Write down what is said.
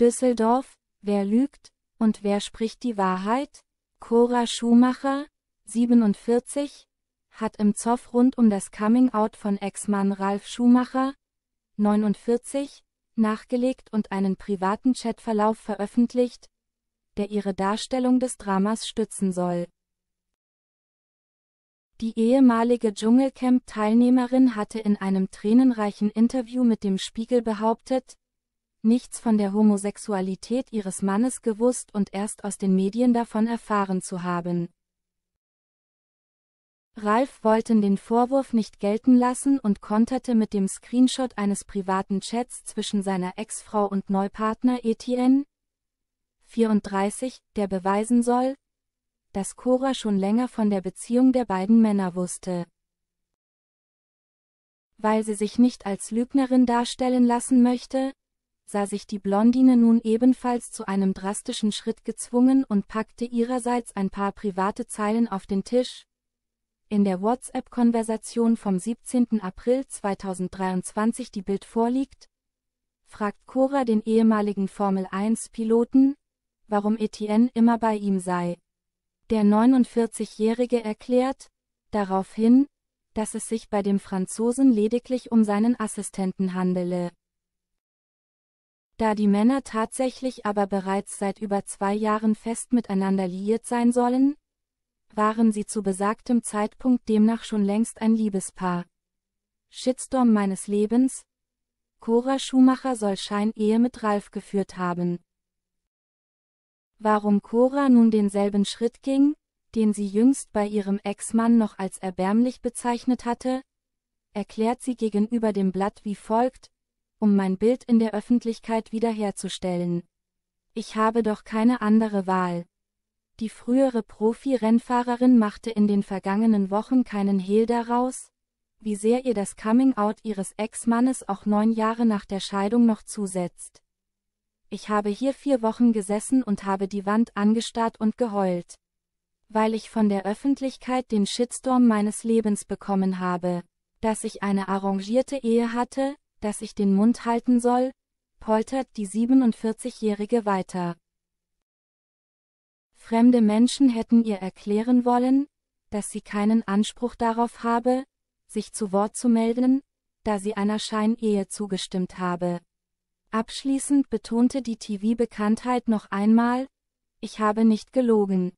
Düsseldorf, wer lügt, und wer spricht die Wahrheit? Cora Schumacher, 47, hat im Zoff rund um das Coming-out von Ex-Mann Ralf Schumacher, 49, nachgelegt und einen privaten Chatverlauf veröffentlicht, der ihre Darstellung des Dramas stützen soll. Die ehemalige Dschungelcamp-Teilnehmerin hatte in einem tränenreichen Interview mit dem Spiegel behauptet, nichts von der Homosexualität ihres Mannes gewusst und erst aus den Medien davon erfahren zu haben. Ralf wollten den Vorwurf nicht gelten lassen und konterte mit dem Screenshot eines privaten Chats zwischen seiner Ex-Frau und Neupartner Etienne, 34, der beweisen soll, dass Cora schon länger von der Beziehung der beiden Männer wusste. Weil sie sich nicht als Lügnerin darstellen lassen möchte, sah sich die Blondine nun ebenfalls zu einem drastischen Schritt gezwungen und packte ihrerseits ein paar private Zeilen auf den Tisch. In der WhatsApp-Konversation vom 17. April 2023 die Bild vorliegt, fragt Cora den ehemaligen Formel-1-Piloten, warum Etienne immer bei ihm sei. Der 49-Jährige erklärt, daraufhin, dass es sich bei dem Franzosen lediglich um seinen Assistenten handele. Da die Männer tatsächlich aber bereits seit über zwei Jahren fest miteinander liiert sein sollen, waren sie zu besagtem Zeitpunkt demnach schon längst ein Liebespaar. Shitstorm meines Lebens? Cora Schumacher soll Scheinehe mit Ralf geführt haben. Warum Cora nun denselben Schritt ging, den sie jüngst bei ihrem Ex-Mann noch als erbärmlich bezeichnet hatte, erklärt sie gegenüber dem Blatt wie folgt, um mein Bild in der Öffentlichkeit wiederherzustellen. Ich habe doch keine andere Wahl. Die frühere Profi-Rennfahrerin machte in den vergangenen Wochen keinen Hehl daraus, wie sehr ihr das Coming-out ihres Ex-Mannes auch neun Jahre nach der Scheidung noch zusetzt. Ich habe hier vier Wochen gesessen und habe die Wand angestarrt und geheult. Weil ich von der Öffentlichkeit den Shitstorm meines Lebens bekommen habe, dass ich eine arrangierte Ehe hatte, dass ich den Mund halten soll, poltert die 47-Jährige weiter. Fremde Menschen hätten ihr erklären wollen, dass sie keinen Anspruch darauf habe, sich zu Wort zu melden, da sie einer Scheinehe zugestimmt habe. Abschließend betonte die TV-Bekanntheit noch einmal, ich habe nicht gelogen.